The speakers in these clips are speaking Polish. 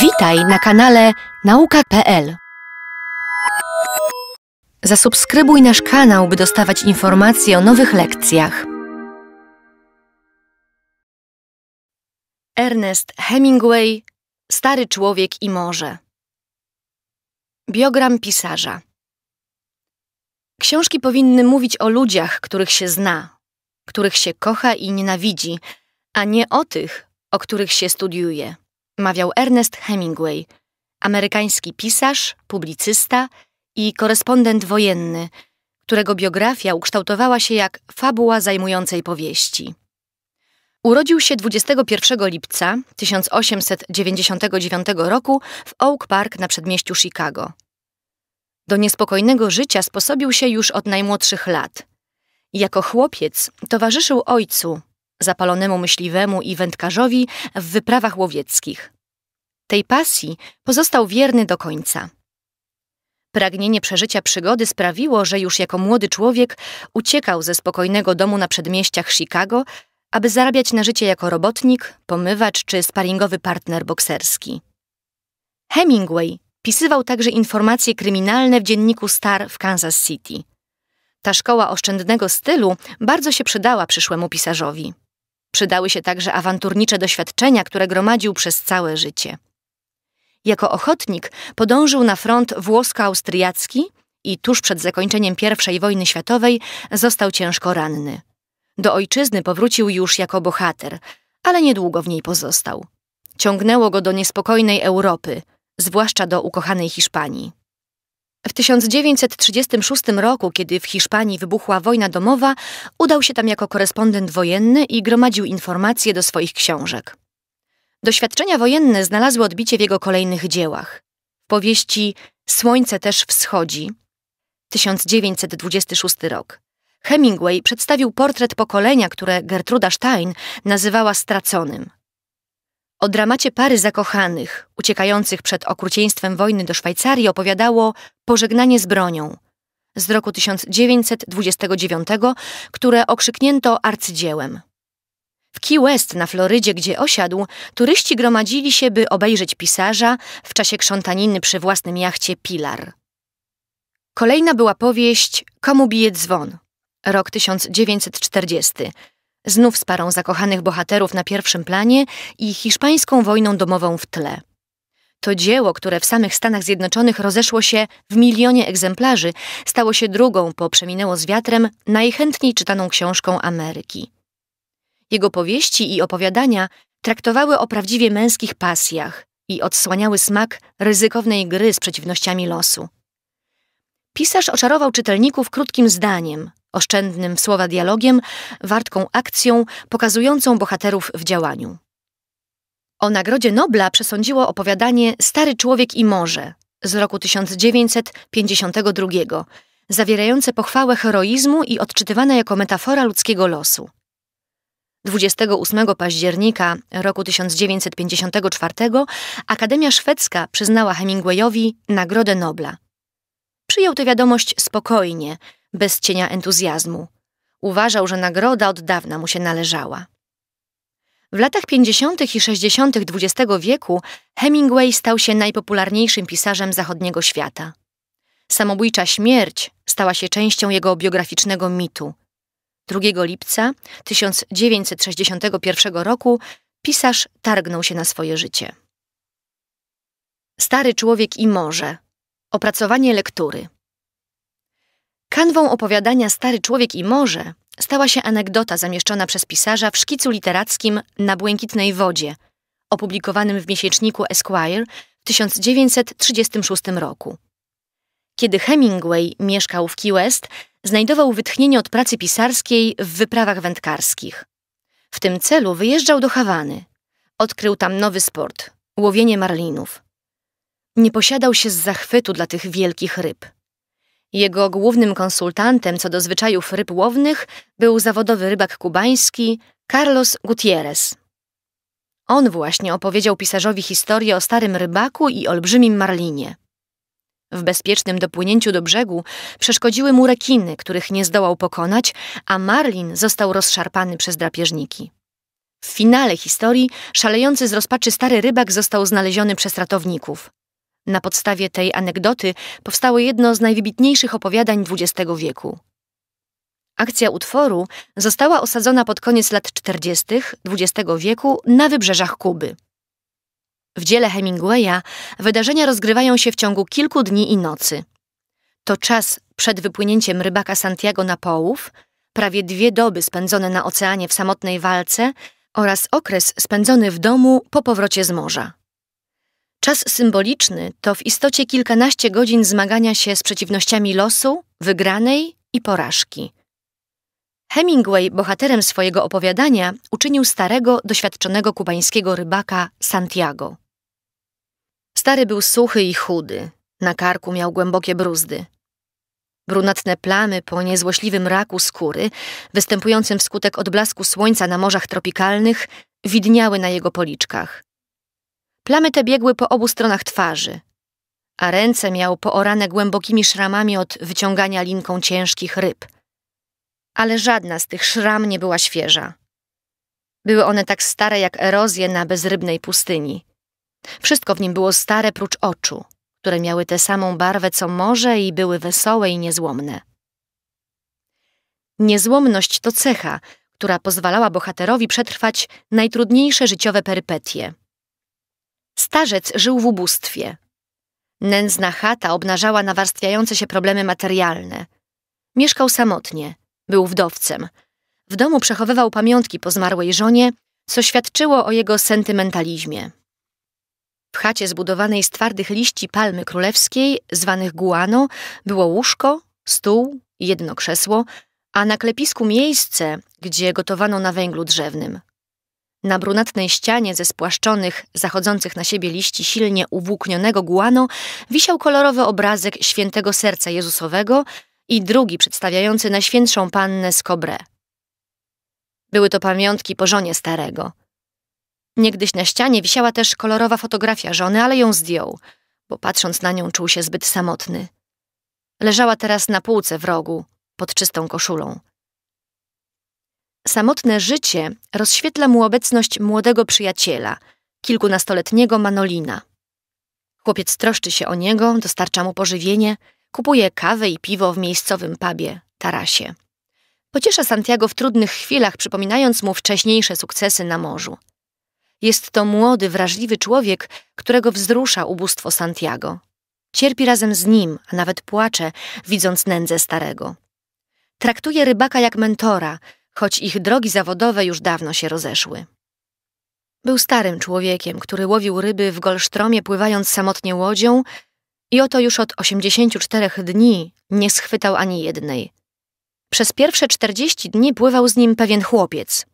Witaj na kanale nauka.pl. Zasubskrybuj nasz kanał, by dostawać informacje o nowych lekcjach. Ernest Hemingway Stary człowiek i morze. Biogram pisarza. Książki powinny mówić o ludziach, których się zna, których się kocha i nienawidzi, a nie o tych, o których się studiuje mawiał Ernest Hemingway, amerykański pisarz, publicysta i korespondent wojenny, którego biografia ukształtowała się jak fabuła zajmującej powieści. Urodził się 21 lipca 1899 roku w Oak Park na przedmieściu Chicago. Do niespokojnego życia sposobił się już od najmłodszych lat. Jako chłopiec towarzyszył ojcu, zapalonemu myśliwemu i wędkarzowi w wyprawach łowieckich. Tej pasji pozostał wierny do końca. Pragnienie przeżycia przygody sprawiło, że już jako młody człowiek uciekał ze spokojnego domu na przedmieściach Chicago, aby zarabiać na życie jako robotnik, pomywacz czy sparingowy partner bokserski. Hemingway pisywał także informacje kryminalne w dzienniku Star w Kansas City. Ta szkoła oszczędnego stylu bardzo się przydała przyszłemu pisarzowi. Przydały się także awanturnicze doświadczenia, które gromadził przez całe życie. Jako ochotnik podążył na front włosko-austriacki i tuż przed zakończeniem I wojny światowej został ciężko ranny. Do ojczyzny powrócił już jako bohater, ale niedługo w niej pozostał. Ciągnęło go do niespokojnej Europy, zwłaszcza do ukochanej Hiszpanii. W 1936 roku, kiedy w Hiszpanii wybuchła wojna domowa, udał się tam jako korespondent wojenny i gromadził informacje do swoich książek. Doświadczenia wojenne znalazły odbicie w jego kolejnych dziełach. W powieści Słońce też wschodzi 1926 rok. Hemingway przedstawił portret pokolenia, które Gertruda Stein nazywała straconym. O dramacie pary zakochanych, uciekających przed okrucieństwem wojny do Szwajcarii, opowiadało Pożegnanie z bronią z roku 1929, które okrzyknięto arcydziełem. W Key West na Florydzie, gdzie osiadł, turyści gromadzili się, by obejrzeć pisarza w czasie krzątaniny przy własnym jachcie Pilar. Kolejna była powieść Komu bije dzwon, rok 1940, znów z parą zakochanych bohaterów na pierwszym planie i hiszpańską wojną domową w tle. To dzieło, które w samych Stanach Zjednoczonych rozeszło się w milionie egzemplarzy, stało się drugą po Przeminęło z wiatrem najchętniej czytaną książką Ameryki. Jego powieści i opowiadania traktowały o prawdziwie męskich pasjach i odsłaniały smak ryzykownej gry z przeciwnościami losu. Pisarz oczarował czytelników krótkim zdaniem, oszczędnym słowa dialogiem, wartką akcją, pokazującą bohaterów w działaniu. O Nagrodzie Nobla przesądziło opowiadanie Stary Człowiek i Morze z roku 1952, zawierające pochwałę heroizmu i odczytywane jako metafora ludzkiego losu. 28 października roku 1954 Akademia Szwedzka przyznała Hemingwayowi Nagrodę Nobla. Przyjął tę wiadomość spokojnie – bez cienia entuzjazmu. Uważał, że nagroda od dawna mu się należała. W latach 50. i 60. XX wieku Hemingway stał się najpopularniejszym pisarzem zachodniego świata. Samobójcza śmierć stała się częścią jego biograficznego mitu. 2 lipca 1961 roku pisarz targnął się na swoje życie. Stary człowiek i morze. Opracowanie lektury. Kanwą opowiadania Stary Człowiek i Morze stała się anegdota zamieszczona przez pisarza w szkicu literackim Na Błękitnej Wodzie, opublikowanym w miesięczniku Esquire w 1936 roku. Kiedy Hemingway mieszkał w Key West, znajdował wytchnienie od pracy pisarskiej w wyprawach wędkarskich. W tym celu wyjeżdżał do Hawany. Odkrył tam nowy sport łowienie marlinów. Nie posiadał się z zachwytu dla tych wielkich ryb. Jego głównym konsultantem co do zwyczajów ryb łownych był zawodowy rybak kubański Carlos Gutierrez. On właśnie opowiedział pisarzowi historię o starym rybaku i olbrzymim marlinie. W bezpiecznym dopłynięciu do brzegu przeszkodziły mu rekiny, których nie zdołał pokonać, a marlin został rozszarpany przez drapieżniki. W finale historii szalejący z rozpaczy stary rybak został znaleziony przez ratowników. Na podstawie tej anegdoty powstało jedno z najwybitniejszych opowiadań XX wieku. Akcja utworu została osadzona pod koniec lat 40. XX wieku na wybrzeżach Kuby. W dziele Hemingwaya wydarzenia rozgrywają się w ciągu kilku dni i nocy. To czas przed wypłynięciem rybaka Santiago na połów, prawie dwie doby spędzone na oceanie w samotnej walce oraz okres spędzony w domu po powrocie z morza. Czas symboliczny to w istocie kilkanaście godzin zmagania się z przeciwnościami losu, wygranej i porażki. Hemingway bohaterem swojego opowiadania uczynił starego, doświadczonego kubańskiego rybaka Santiago. Stary był suchy i chudy, na karku miał głębokie bruzdy. Brunatne plamy po niezłośliwym raku skóry, występującym wskutek odblasku słońca na morzach tropikalnych, widniały na jego policzkach. Plamy te biegły po obu stronach twarzy, a ręce miał poorane głębokimi szramami od wyciągania linką ciężkich ryb. Ale żadna z tych szram nie była świeża. Były one tak stare jak erozje na bezrybnej pustyni. Wszystko w nim było stare prócz oczu, które miały tę samą barwę co morze i były wesołe i niezłomne. Niezłomność to cecha, która pozwalała bohaterowi przetrwać najtrudniejsze życiowe perypetie. Starzec żył w ubóstwie. Nędzna chata obnażała nawarstwiające się problemy materialne. Mieszkał samotnie, był wdowcem. W domu przechowywał pamiątki po zmarłej żonie, co świadczyło o jego sentymentalizmie. W chacie zbudowanej z twardych liści palmy królewskiej, zwanych guano, było łóżko, stół, jedno krzesło, a na klepisku miejsce, gdzie gotowano na węglu drzewnym. Na brunatnej ścianie ze spłaszczonych, zachodzących na siebie liści silnie uwłóknionego guano wisiał kolorowy obrazek świętego serca Jezusowego i drugi przedstawiający Najświętszą Pannę z Kobre. Były to pamiątki po żonie starego. Niegdyś na ścianie wisiała też kolorowa fotografia żony, ale ją zdjął, bo patrząc na nią czuł się zbyt samotny. Leżała teraz na półce w rogu, pod czystą koszulą. Samotne życie rozświetla mu obecność młodego przyjaciela, kilkunastoletniego Manolina. Chłopiec troszczy się o niego, dostarcza mu pożywienie, kupuje kawę i piwo w miejscowym pubie, tarasie. Pociesza Santiago w trudnych chwilach, przypominając mu wcześniejsze sukcesy na morzu. Jest to młody, wrażliwy człowiek, którego wzrusza ubóstwo Santiago. Cierpi razem z nim, a nawet płacze, widząc nędzę starego. Traktuje rybaka jak mentora – choć ich drogi zawodowe już dawno się rozeszły. Był starym człowiekiem, który łowił ryby w Golsztromie pływając samotnie łodzią i oto już od 84 dni nie schwytał ani jednej. Przez pierwsze 40 dni pływał z nim pewien chłopiec.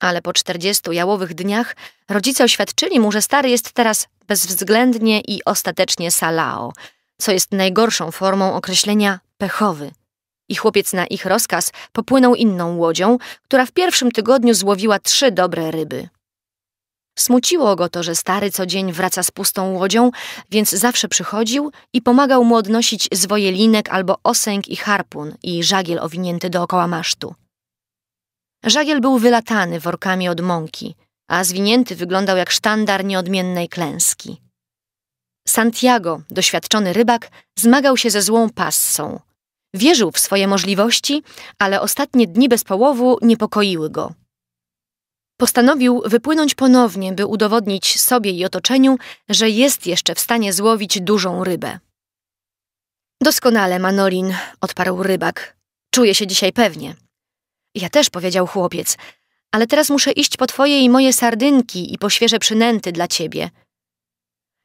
Ale po 40 jałowych dniach rodzice oświadczyli mu, że stary jest teraz bezwzględnie i ostatecznie salao, co jest najgorszą formą określenia pechowy – i chłopiec na ich rozkaz popłynął inną łodzią, która w pierwszym tygodniu złowiła trzy dobre ryby. Smuciło go to, że stary co dzień wraca z pustą łodzią, więc zawsze przychodził i pomagał mu odnosić zwoje linek albo osęg i harpun i żagiel owinięty dookoła masztu. Żagiel był wylatany workami od mąki, a zwinięty wyglądał jak sztandar nieodmiennej klęski. Santiago, doświadczony rybak, zmagał się ze złą passą – Wierzył w swoje możliwości, ale ostatnie dni bez połowu niepokoiły go. Postanowił wypłynąć ponownie, by udowodnić sobie i otoczeniu, że jest jeszcze w stanie złowić dużą rybę. Doskonale, Manolin, odparł rybak. Czuję się dzisiaj pewnie. Ja też, powiedział chłopiec, ale teraz muszę iść po twoje i moje sardynki i po świeże przynęty dla ciebie.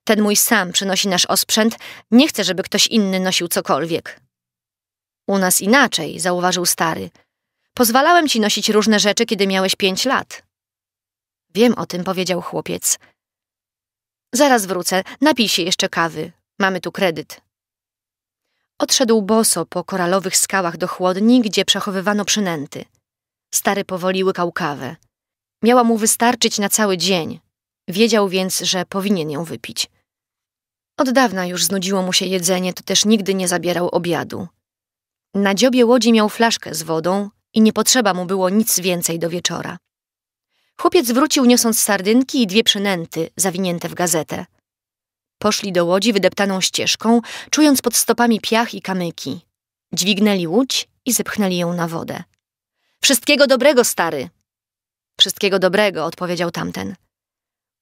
Ten mój sam przynosi nasz osprzęt, nie chcę, żeby ktoś inny nosił cokolwiek. U nas inaczej, zauważył stary. Pozwalałem ci nosić różne rzeczy, kiedy miałeś pięć lat. Wiem o tym, powiedział chłopiec. Zaraz wrócę, napij się jeszcze kawy. Mamy tu kredyt. Odszedł boso po koralowych skałach do chłodni, gdzie przechowywano przynęty. Stary powoli łykał kawę. Miała mu wystarczyć na cały dzień. Wiedział więc, że powinien ją wypić. Od dawna już znudziło mu się jedzenie, to też nigdy nie zabierał obiadu. Na dziobie łodzi miał flaszkę z wodą i nie potrzeba mu było nic więcej do wieczora. Chłopiec wrócił niosąc sardynki i dwie przynęty zawinięte w gazetę. Poszli do łodzi wydeptaną ścieżką, czując pod stopami piach i kamyki. Dźwignęli łódź i zepchnęli ją na wodę. Wszystkiego dobrego, stary! Wszystkiego dobrego, odpowiedział tamten.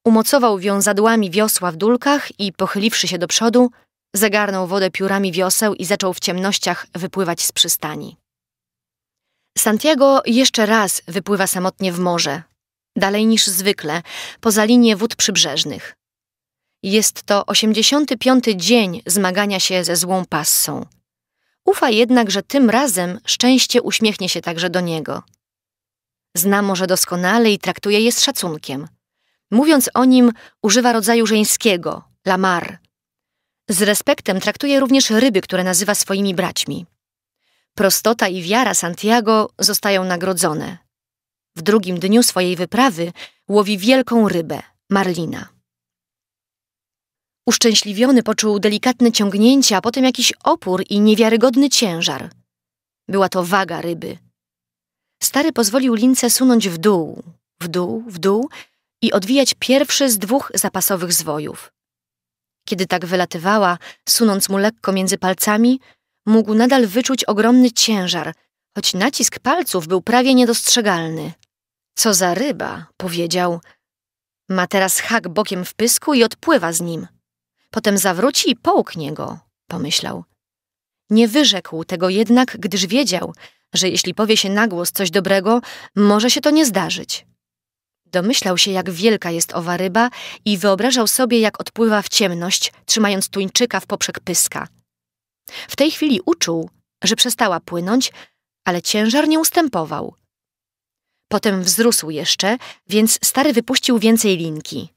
Umocował wiązadłami wiosła w dulkach i, pochyliwszy się do przodu, Zagarnął wodę piórami wioseł i zaczął w ciemnościach wypływać z przystani. Santiago jeszcze raz wypływa samotnie w morze, dalej niż zwykle, poza linię wód przybrzeżnych. Jest to 85. dzień zmagania się ze złą passą. Ufa jednak, że tym razem szczęście uśmiechnie się także do niego. Zna morze doskonale i traktuje je z szacunkiem. Mówiąc o nim, używa rodzaju żeńskiego, lamar, z respektem traktuje również ryby, które nazywa swoimi braćmi. Prostota i wiara Santiago zostają nagrodzone. W drugim dniu swojej wyprawy łowi wielką rybę, marlina. Uszczęśliwiony poczuł delikatne ciągnięcia, a potem jakiś opór i niewiarygodny ciężar. Była to waga ryby. Stary pozwolił lince sunąć w dół, w dół, w dół i odwijać pierwszy z dwóch zapasowych zwojów. Kiedy tak wylatywała, sunąc mu lekko między palcami, mógł nadal wyczuć ogromny ciężar, choć nacisk palców był prawie niedostrzegalny. Co za ryba, powiedział. Ma teraz hak bokiem w pysku i odpływa z nim. Potem zawróci i połknie go, pomyślał. Nie wyrzekł tego jednak, gdyż wiedział, że jeśli powie się głos coś dobrego, może się to nie zdarzyć. Domyślał się, jak wielka jest owa ryba i wyobrażał sobie, jak odpływa w ciemność, trzymając tuńczyka w poprzek pyska. W tej chwili uczuł, że przestała płynąć, ale ciężar nie ustępował. Potem wzrósł jeszcze, więc stary wypuścił więcej linki.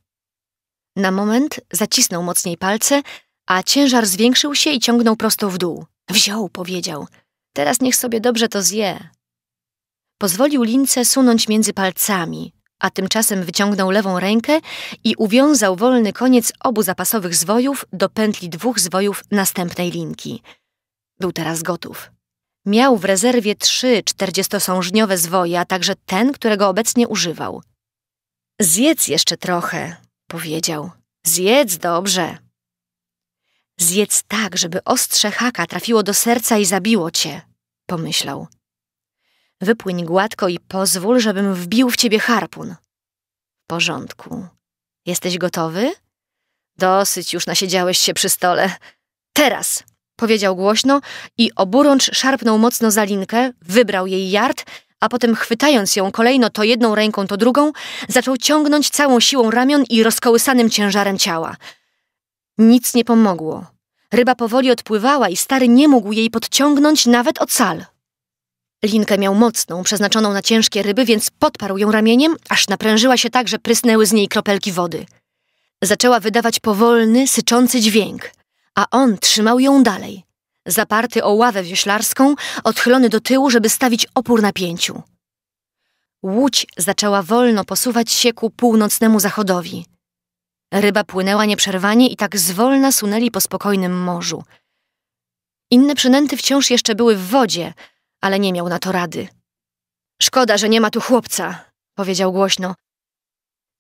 Na moment zacisnął mocniej palce, a ciężar zwiększył się i ciągnął prosto w dół. Wziął, powiedział. Teraz niech sobie dobrze to zje. Pozwolił lince sunąć między palcami, a tymczasem wyciągnął lewą rękę i uwiązał wolny koniec obu zapasowych zwojów do pętli dwóch zwojów następnej linki. Był teraz gotów. Miał w rezerwie trzy czterdziestosążniowe zwoje, a także ten, którego obecnie używał. Zjedz jeszcze trochę, powiedział. Zjedz dobrze. Zjedz tak, żeby ostrze haka trafiło do serca i zabiło cię, pomyślał. Wypłyń gładko i pozwól, żebym wbił w ciebie harpun. W porządku. Jesteś gotowy? Dosyć już nasiedziałeś się przy stole. Teraz! Powiedział głośno i oburącz szarpnął mocno za linkę, wybrał jej jart, a potem chwytając ją kolejno to jedną ręką, to drugą, zaczął ciągnąć całą siłą ramion i rozkołysanym ciężarem ciała. Nic nie pomogło. Ryba powoli odpływała i stary nie mógł jej podciągnąć nawet ocal. Linkę miał mocną, przeznaczoną na ciężkie ryby, więc podparł ją ramieniem, aż naprężyła się tak, że prysnęły z niej kropelki wody. Zaczęła wydawać powolny, syczący dźwięk, a on trzymał ją dalej, zaparty o ławę wioślarską, odchylony do tyłu, żeby stawić opór napięciu. Łódź zaczęła wolno posuwać się ku północnemu zachodowi. Ryba płynęła nieprzerwanie i tak zwolna sunęli po spokojnym morzu. Inne przynęty wciąż jeszcze były w wodzie – ale nie miał na to rady. Szkoda, że nie ma tu chłopca, powiedział głośno.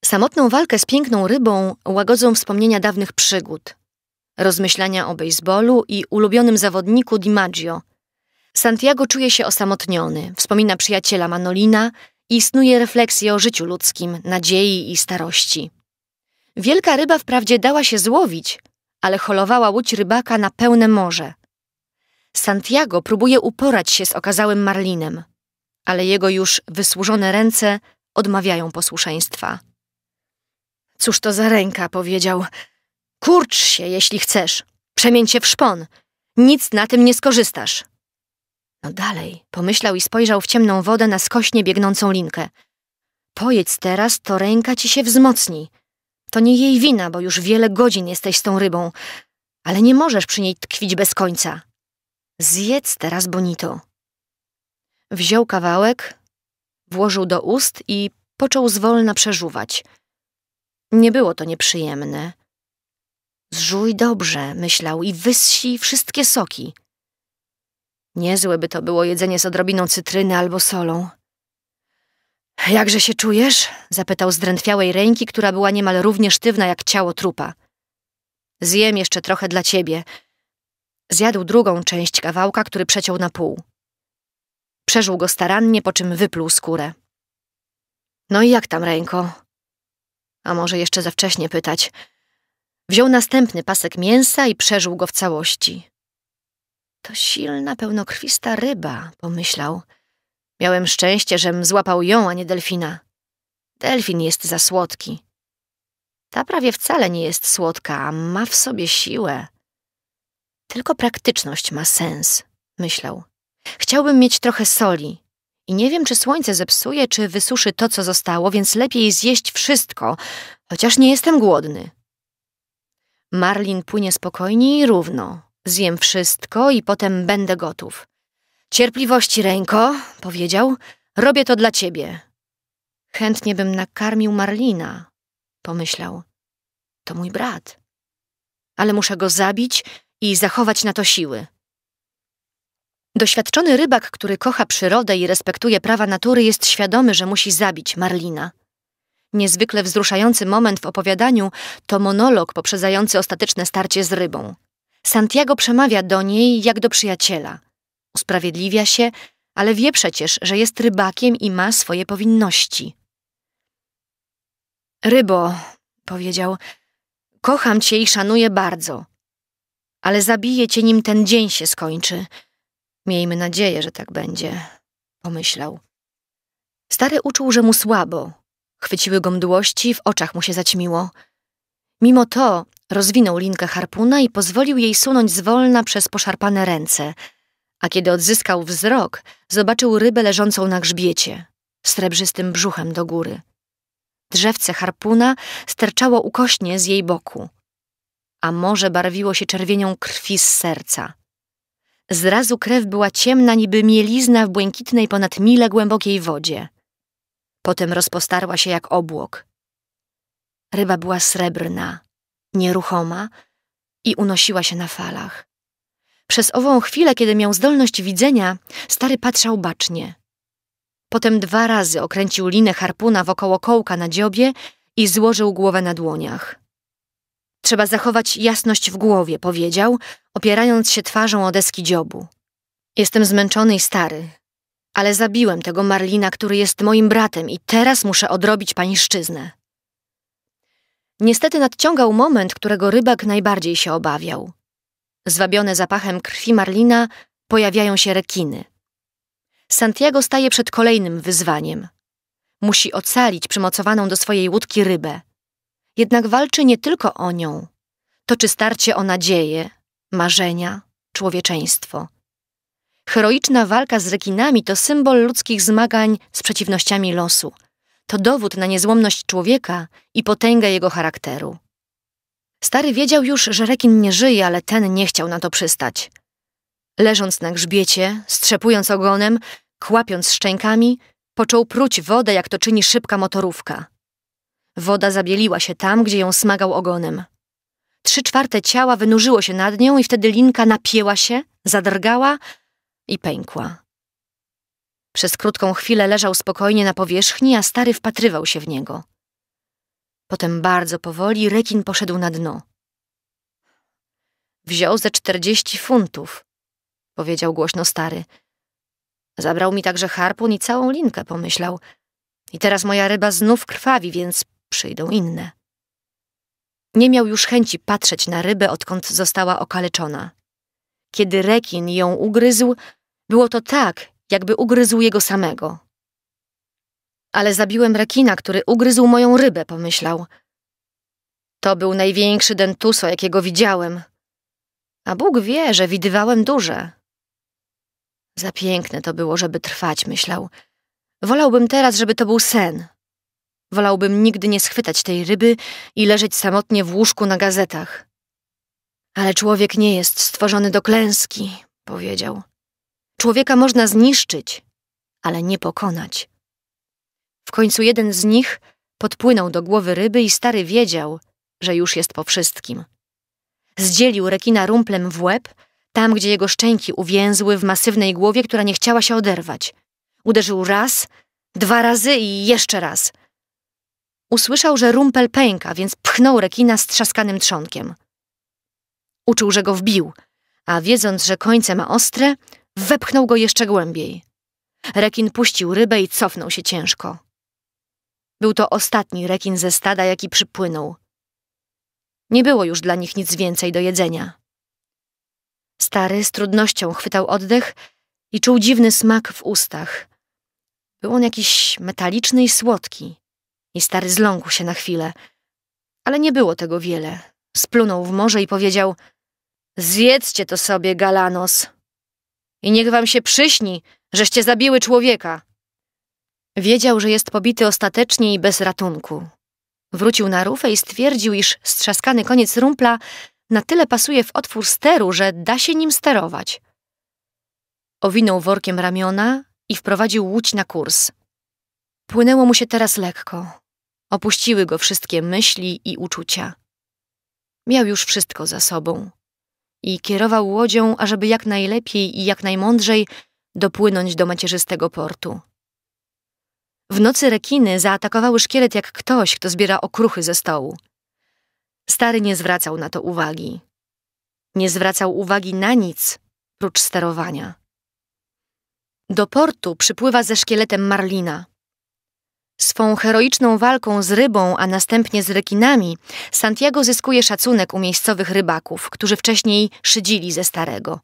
Samotną walkę z piękną rybą łagodzą wspomnienia dawnych przygód, rozmyślania o bejsbolu i ulubionym zawodniku DiMaggio. Santiago czuje się osamotniony, wspomina przyjaciela Manolina i snuje refleksje o życiu ludzkim, nadziei i starości. Wielka ryba wprawdzie dała się złowić, ale holowała łódź rybaka na pełne morze. Santiago próbuje uporać się z okazałym Marlinem, ale jego już wysłużone ręce odmawiają posłuszeństwa. Cóż to za ręka, powiedział. Kurcz się, jeśli chcesz. Przemień się w szpon. Nic na tym nie skorzystasz. No dalej, pomyślał i spojrzał w ciemną wodę na skośnie biegnącą linkę. Pojedź teraz, to ręka ci się wzmocni. To nie jej wina, bo już wiele godzin jesteś z tą rybą, ale nie możesz przy niej tkwić bez końca. Zjedz teraz, Bonito. Wziął kawałek, włożył do ust i począł zwolna przeżuwać. Nie było to nieprzyjemne. Zżuj dobrze, myślał, i wyssi wszystkie soki. Niezłe by to było jedzenie z odrobiną cytryny albo solą. Jakże się czujesz? zapytał zdrętwiałej ręki, która była niemal równie sztywna jak ciało trupa. Zjem jeszcze trochę dla ciebie, Zjadł drugą część kawałka, który przeciął na pół. Przeżył go starannie, po czym wypluł skórę. No i jak tam, ręko? A może jeszcze za wcześnie pytać. Wziął następny pasek mięsa i przeżył go w całości. To silna, pełnokrwista ryba, pomyślał. Miałem szczęście, żem złapał ją, a nie delfina. Delfin jest za słodki. Ta prawie wcale nie jest słodka, a ma w sobie siłę. Tylko praktyczność ma sens, myślał. Chciałbym mieć trochę soli. I nie wiem, czy słońce zepsuje, czy wysuszy to, co zostało, więc lepiej zjeść wszystko, chociaż nie jestem głodny. Marlin płynie spokojnie i równo. Zjem wszystko i potem będę gotów. Cierpliwości, Ręko, powiedział. Robię to dla ciebie. Chętnie bym nakarmił Marlina, pomyślał. To mój brat. Ale muszę go zabić i zachować na to siły. Doświadczony rybak, który kocha przyrodę i respektuje prawa natury, jest świadomy, że musi zabić Marlina. Niezwykle wzruszający moment w opowiadaniu to monolog poprzedzający ostateczne starcie z rybą. Santiago przemawia do niej jak do przyjaciela. Usprawiedliwia się, ale wie przecież, że jest rybakiem i ma swoje powinności. Rybo, powiedział, kocham cię i szanuję bardzo ale zabiję cię, nim ten dzień się skończy. Miejmy nadzieję, że tak będzie, pomyślał. Stary uczuł, że mu słabo. Chwyciły go mdłości, w oczach mu się zaćmiło. Mimo to rozwinął linkę harpuna i pozwolił jej sunąć zwolna przez poszarpane ręce. A kiedy odzyskał wzrok, zobaczył rybę leżącą na grzbiecie, srebrzystym brzuchem do góry. Drzewce harpuna sterczało ukośnie z jej boku a morze barwiło się czerwienią krwi z serca. Zrazu krew była ciemna, niby mielizna w błękitnej ponad mile głębokiej wodzie. Potem rozpostarła się jak obłok. Ryba była srebrna, nieruchoma i unosiła się na falach. Przez ową chwilę, kiedy miał zdolność widzenia, stary patrzał bacznie. Potem dwa razy okręcił linę harpuna wokoło kołka na dziobie i złożył głowę na dłoniach. Trzeba zachować jasność w głowie, powiedział, opierając się twarzą o deski dziobu. Jestem zmęczony i stary, ale zabiłem tego Marlina, który jest moim bratem i teraz muszę odrobić pańszczyznę. Niestety nadciągał moment, którego rybak najbardziej się obawiał. Zwabione zapachem krwi Marlina pojawiają się rekiny. Santiago staje przed kolejnym wyzwaniem. Musi ocalić przymocowaną do swojej łódki rybę. Jednak walczy nie tylko o nią. Toczy starcie o nadzieję, marzenia, człowieczeństwo. Heroiczna walka z rekinami to symbol ludzkich zmagań z przeciwnościami losu. To dowód na niezłomność człowieka i potęgę jego charakteru. Stary wiedział już, że rekin nie żyje, ale ten nie chciał na to przystać. Leżąc na grzbiecie, strzepując ogonem, kłapiąc szczękami, począł pruć wodę, jak to czyni szybka motorówka. Woda zabieliła się tam, gdzie ją smagał ogonem. Trzy czwarte ciała wynurzyło się nad nią i wtedy linka napięła się, zadrgała i pękła. Przez krótką chwilę leżał spokojnie na powierzchni, a stary wpatrywał się w niego. Potem bardzo powoli rekin poszedł na dno. Wziął ze czterdzieści funtów, powiedział głośno stary. Zabrał mi także harpun i całą linkę, pomyślał. I teraz moja ryba znów krwawi, więc przyjdą inne. Nie miał już chęci patrzeć na rybę, odkąd została okaleczona. Kiedy rekin ją ugryzł, było to tak, jakby ugryzł jego samego. Ale zabiłem rekina, który ugryzł moją rybę, pomyślał. To był największy dentuso, jakiego widziałem. A Bóg wie, że widywałem duże. Za piękne to było, żeby trwać, myślał. Wolałbym teraz, żeby to był sen. Wolałbym nigdy nie schwytać tej ryby i leżeć samotnie w łóżku na gazetach. Ale człowiek nie jest stworzony do klęski, powiedział. Człowieka można zniszczyć, ale nie pokonać. W końcu jeden z nich podpłynął do głowy ryby i stary wiedział, że już jest po wszystkim. Zdzielił rekina rumplem w łeb, tam gdzie jego szczęki uwięzły w masywnej głowie, która nie chciała się oderwać. Uderzył raz, dwa razy i jeszcze raz – Usłyszał, że rumpel pęka, więc pchnął rekina z trzaskanym trzonkiem. Uczuł, że go wbił, a wiedząc, że końce ma ostre, wepchnął go jeszcze głębiej. Rekin puścił rybę i cofnął się ciężko. Był to ostatni rekin ze stada, jaki przypłynął. Nie było już dla nich nic więcej do jedzenia. Stary z trudnością chwytał oddech i czuł dziwny smak w ustach. Był on jakiś metaliczny i słodki. I stary zląkł się na chwilę. Ale nie było tego wiele. Splunął w morze i powiedział: Zjedzcie to sobie, Galanos. I niech wam się przyśni, żeście zabiły człowieka. Wiedział, że jest pobity ostatecznie i bez ratunku. Wrócił na rufę i stwierdził, iż strzaskany koniec rumpla na tyle pasuje w otwór steru, że da się nim sterować. Owinął workiem ramiona i wprowadził łódź na kurs. Płynęło mu się teraz lekko. Opuściły go wszystkie myśli i uczucia. Miał już wszystko za sobą i kierował łodzią, ażeby jak najlepiej i jak najmądrzej dopłynąć do macierzystego portu. W nocy rekiny zaatakowały szkielet jak ktoś, kto zbiera okruchy ze stołu. Stary nie zwracał na to uwagi. Nie zwracał uwagi na nic, prócz sterowania. Do portu przypływa ze szkieletem Marlina. Swą heroiczną walką z rybą, a następnie z rekinami, Santiago zyskuje szacunek u miejscowych rybaków, którzy wcześniej szydzili ze starego.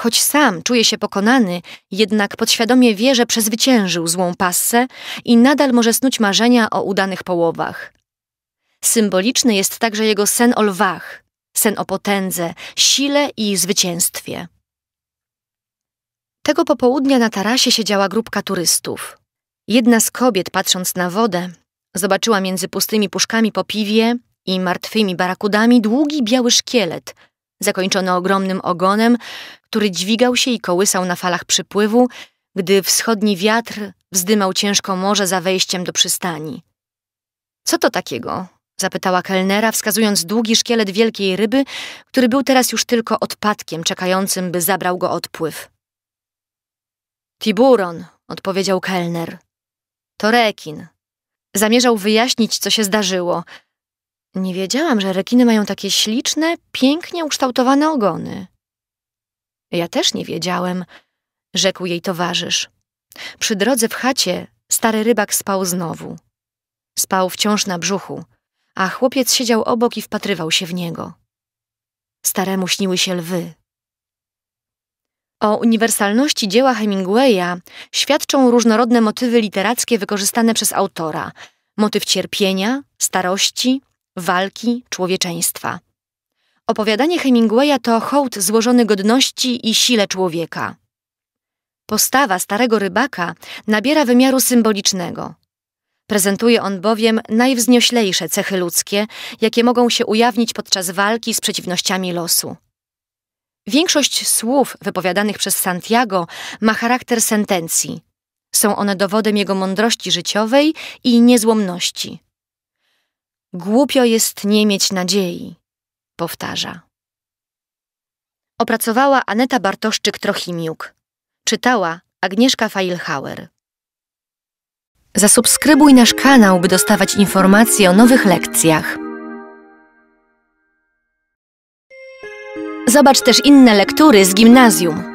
Choć sam czuje się pokonany, jednak podświadomie wie, że przezwyciężył złą passę i nadal może snuć marzenia o udanych połowach. Symboliczny jest także jego sen o lwach, sen o potędze, sile i zwycięstwie. Tego popołudnia na tarasie siedziała grupka turystów. Jedna z kobiet, patrząc na wodę, zobaczyła między pustymi puszkami po piwie i martwymi barakudami długi biały szkielet, zakończony ogromnym ogonem, który dźwigał się i kołysał na falach przypływu, gdy wschodni wiatr wzdymał ciężko morze za wejściem do przystani. Co to takiego? zapytała kelnera, wskazując długi szkielet wielkiej ryby, który był teraz już tylko odpadkiem czekającym, by zabrał go odpływ. Tiburon, odpowiedział kelner, to rekin. Zamierzał wyjaśnić, co się zdarzyło. Nie wiedziałam, że rekiny mają takie śliczne, pięknie ukształtowane ogony. Ja też nie wiedziałem, rzekł jej towarzysz. Przy drodze w chacie stary rybak spał znowu. Spał wciąż na brzuchu, a chłopiec siedział obok i wpatrywał się w niego. Staremu śniły się lwy, o uniwersalności dzieła Hemingwaya świadczą różnorodne motywy literackie wykorzystane przez autora: motyw cierpienia, starości, walki, człowieczeństwa. Opowiadanie Hemingwaya to hołd złożony godności i sile człowieka. Postawa starego rybaka nabiera wymiaru symbolicznego. Prezentuje on bowiem najwznioślejsze cechy ludzkie, jakie mogą się ujawnić podczas walki z przeciwnościami losu. Większość słów wypowiadanych przez Santiago ma charakter sentencji. Są one dowodem jego mądrości życiowej i niezłomności. Głupio jest nie mieć nadziei, powtarza. Opracowała Aneta Bartoszczyk-Trochimiuk. Czytała Agnieszka Feilhauer. Zasubskrybuj nasz kanał, by dostawać informacje o nowych lekcjach. Zobacz też inne lektury z gimnazjum.